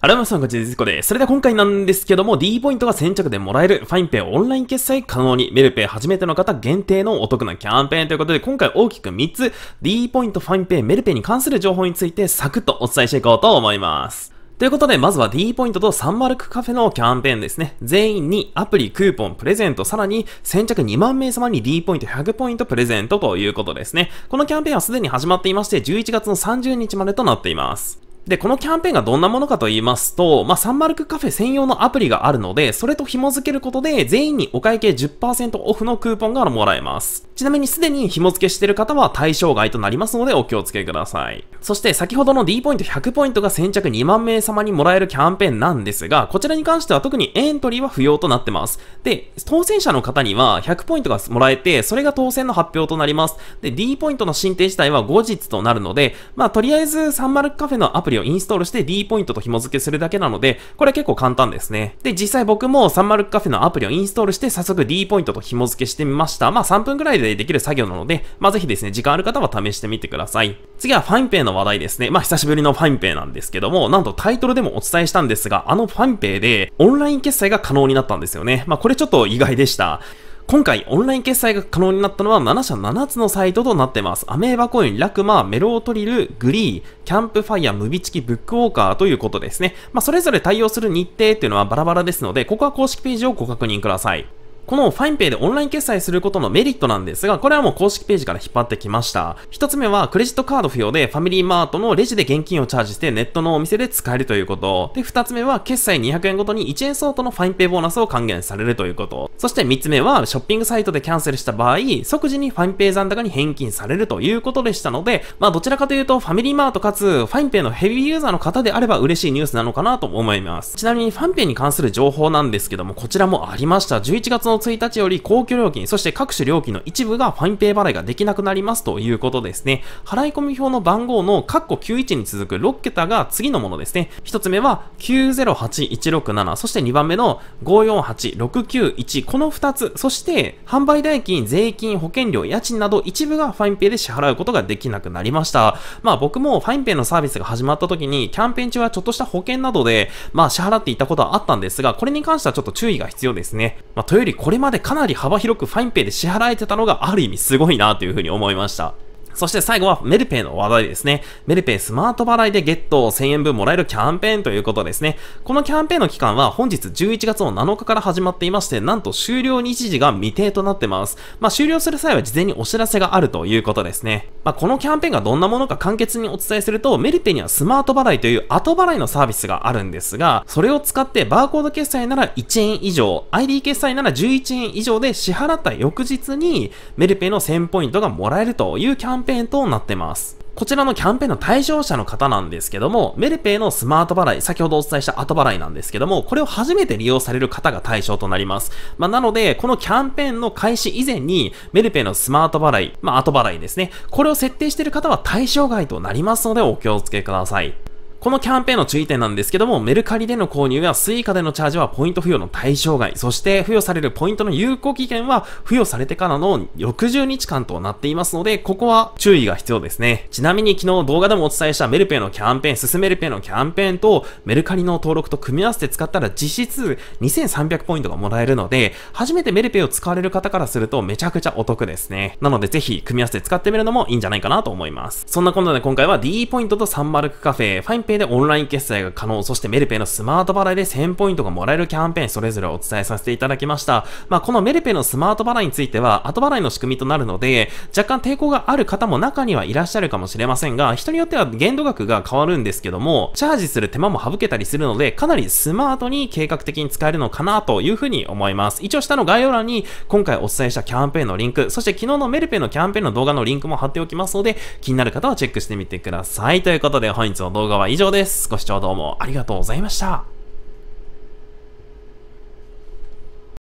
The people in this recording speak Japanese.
アラムさんこちは、デコです。それでは今回なんですけども、D ポイントが先着でもらえる、ファインペイオンライン決済可能に、メルペイ初めての方限定のお得なキャンペーンということで、今回大きく3つ、D ポイント、ファインペイ、メルペイに関する情報について、サクッとお伝えしていこうと思います。ということで、まずは D ポイントとサンマルクカフェのキャンペーンですね。全員にアプリ、クーポン、プレゼント、さらに先着2万名様に D ポイント100ポイントプレゼントということですね。このキャンペーンはすでに始まっていまして、11月の30日までとなっています。で、このキャンペーンがどんなものかと言いますと、まあ、サンマルクカフェ専用のアプリがあるので、それと紐付けることで、全員にお会計10%オフのクーポンがもらえます。ちなみにすでに紐付けしてる方は対象外となりますのでお気をつけください。そして先ほどの D ポイント100ポイントが先着2万名様にもらえるキャンペーンなんですが、こちらに関しては特にエントリーは不要となってます。で、当選者の方には100ポイントがもらえて、それが当選の発表となります。で、D ポイントの進請自体は後日となるので、まあとりあえずサンマルカフェのアプリをインストールして D ポイントと紐付けするだけなので、これ結構簡単ですね。で、実際僕もサンマルカフェのアプリをインストールして早速 D ポイントと紐付けしてみました。まあ3分くらいででできる作業なので、まあ、ぜひですね、時間ある方は試してみてください。次はファインペイの話題ですね。まあ、久しぶりのファインペイなんですけども、なんとタイトルでもお伝えしたんですが、あのファインペイでオンライン決済が可能になったんですよね。まあ、これちょっと意外でした。今回オンライン決済が可能になったのは7社7つのサイトとなってます。アメーバコイン、ラクマ、メロートリル、グリー、キャンプファイヤー、ムビチキ、ブックウォーカーということですね。まあ、それぞれ対応する日程っていうのはバラバラですので、ここは公式ページをご確認ください。このファインペイでオンライン決済することのメリットなんですが、これはもう公式ページから引っ張ってきました。一つ目は、クレジットカード不要で、ファミリーマートのレジで現金をチャージして、ネットのお店で使えるということ。で、二つ目は、決済200円ごとに1円相当のファインペイボーナスを還元されるということ。そして三つ目は、ショッピングサイトでキャンセルした場合、即時にファインペイ残高に返金されるということでしたので、まあ、どちらかというと、ファミリーマートかつ、ファインペイのヘビーユーザーの方であれば嬉しいニュースなのかなと思います。ちなみに、ファンペイに関する情報なんですけども、こちらもありました。11月の1日より公共料金、そして各種料金の一部がファインペイ払いができなくなりますということですね。払い込み表の番号の括弧91に続く6桁が次のものですね。1つ目は908167、そして2番目の548691、この2つ、そして販売代金、税金、保険料、家賃など一部がファインペイで支払うことができなくなりました。まあ僕もファインペイのサービスが始まった時に、キャンペーン中はちょっとした保険などで、まあ支払っていたことはあったんですが、これに関してはちょっと注意が必要ですね。まあというよりこれまでかなり幅広くファインペイで支払えてたのがある意味すごいなというふうに思いました。そして最後はメルペイの話題ですね。メルペイスマート払いでゲット1000円分もらえるキャンペーンということですね。このキャンペーンの期間は本日11月の7日から始まっていまして、なんと終了日時が未定となってます。まあ、終了する際は事前にお知らせがあるということですね。まあ、このキャンペーンがどんなものか簡潔にお伝えすると、メルペイにはスマート払いという後払いのサービスがあるんですが、それを使ってバーコード決済なら1円以上、ID 決済なら11円以上で支払った翌日に、メルペイの1000ポイントがもらえるというキャンペーンペーンとなってます。こちらのキャンペーンの対象者の方なんですけども、メルペイのスマート払い、先ほどお伝えした後払いなんですけども、これを初めて利用される方が対象となります。まあ、なので、このキャンペーンの開始以前に、メルペイのスマート払い、まあ、後払いですね。これを設定している方は対象外となりますので、お気をつけください。このキャンペーンの注意点なんですけども、メルカリでの購入や suica でのチャージはポイント付与の対象外、そして付与されるポイントの有効期限は付与されてからの60日間となっていますので、ここは注意が必要ですね。ちなみに昨日動画でもお伝えしたメルペイのキャンペーン、進めるペイのキャンペーンとメルカリの登録と組み合わせて使ったら実質2300ポイントがもらえるので、初めてメルペイを使われる方からするとめちゃくちゃお得ですね。なのでぜひ組み合わせて使ってみるのもいいんじゃないかなと思います。そんなこんなで今回は D ポイントとサンマルクカフェ、ファインペイでオンライン決済が可能、そしてメルペイのスマート払いで1000ポイントがもらえるキャンペーン、それぞれお伝えさせていただきました。まあ、このメルペイのスマート払いについては、後払いの仕組みとなるので、若干抵抗がある方も中にはいらっしゃるかもしれませんが、人によっては限度額が変わるんですけども、チャージする手間も省けたりするので、かなりスマートに計画的に使えるのかなというふうに思います。一応下の概要欄に、今回お伝えしたキャンペーンのリンク、そして昨日のメルペイのキャンペーンの動画のリンクも貼っておきますので、気になる方はチェックしてみてください。ということで、本日の動画は以上上です。ご視聴どうもありがとうございました。